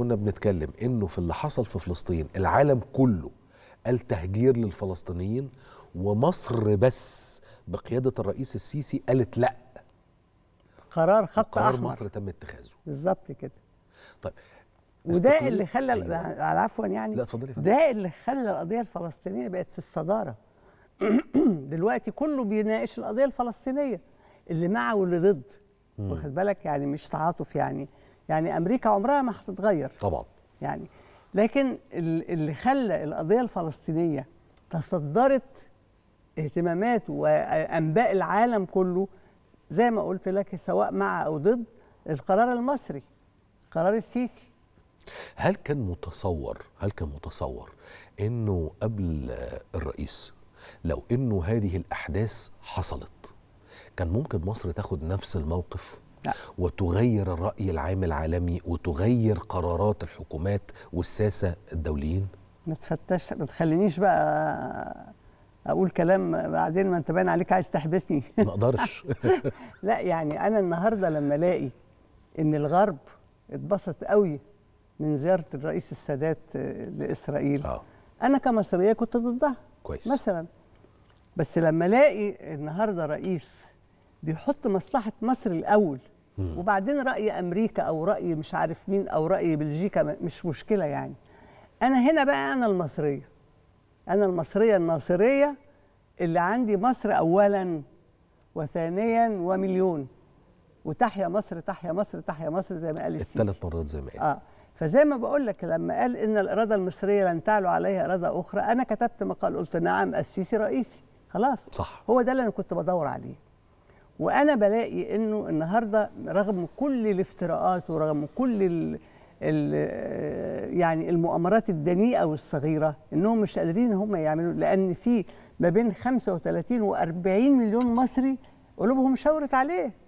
كنا بنتكلم انه في اللي حصل في فلسطين العالم كله قال تهجير للفلسطينيين ومصر بس بقياده الرئيس السيسي قالت لا قرار خط قرار احمر مصر تم اتخاذه بالظبط كده طيب وده اللي خلى أيوة. عفوا يعني لا اتفضلي ده اللي خلى القضيه الفلسطينيه بقت في الصداره دلوقتي كله بيناقش القضيه الفلسطينيه اللي مع واللي ضد واخد بالك يعني مش تعاطف يعني يعني امريكا عمرها ما هتتغير طبعا يعني لكن اللي خلى القضيه الفلسطينيه تصدرت اهتمامات وانباء العالم كله زي ما قلت لك سواء مع او ضد القرار المصري قرار السيسي هل كان متصور هل كان متصور انه قبل الرئيس لو انه هذه الاحداث حصلت كان ممكن مصر تاخد نفس الموقف لا. وتغير الرأي العام العالمي وتغير قرارات الحكومات والساسة الدوليين ما تفتش ما تخلينيش بقى اقول كلام بعدين ما انت باين عليك عايز تحبسني ما اقدرش لا يعني انا النهارده لما الاقي ان الغرب اتبسط قوي من زياره الرئيس السادات لاسرائيل آه. انا كمصريه كنت ضدها كويس مثلا بس لما الاقي النهارده رئيس بيحط مصلحه مصر الاول وبعدين راي امريكا او راي مش عارف مين او راي بلجيكا مش مشكله يعني انا هنا بقى انا المصريه انا المصريه الناصريه اللي عندي مصر اولا وثانيا ومليون وتحيا مصر تحيا مصر تحيا مصر زي ما قال السيسي الثلاث مرات زي ما قال اه فزي ما بقول لك لما قال ان الاراده المصريه لن تعلو عليها اراده اخرى انا كتبت مقال قلت نعم السيسي رئيسي خلاص صح هو ده اللي انا كنت بدور عليه وانا بلاقي انه النهارده رغم كل الافتراءات ورغم كل الـ الـ يعني المؤامرات الدنيئه والصغيره انهم مش قادرين هم يعملوا لان في ما بين 35 و40 مليون مصري قلوبهم شاورت عليه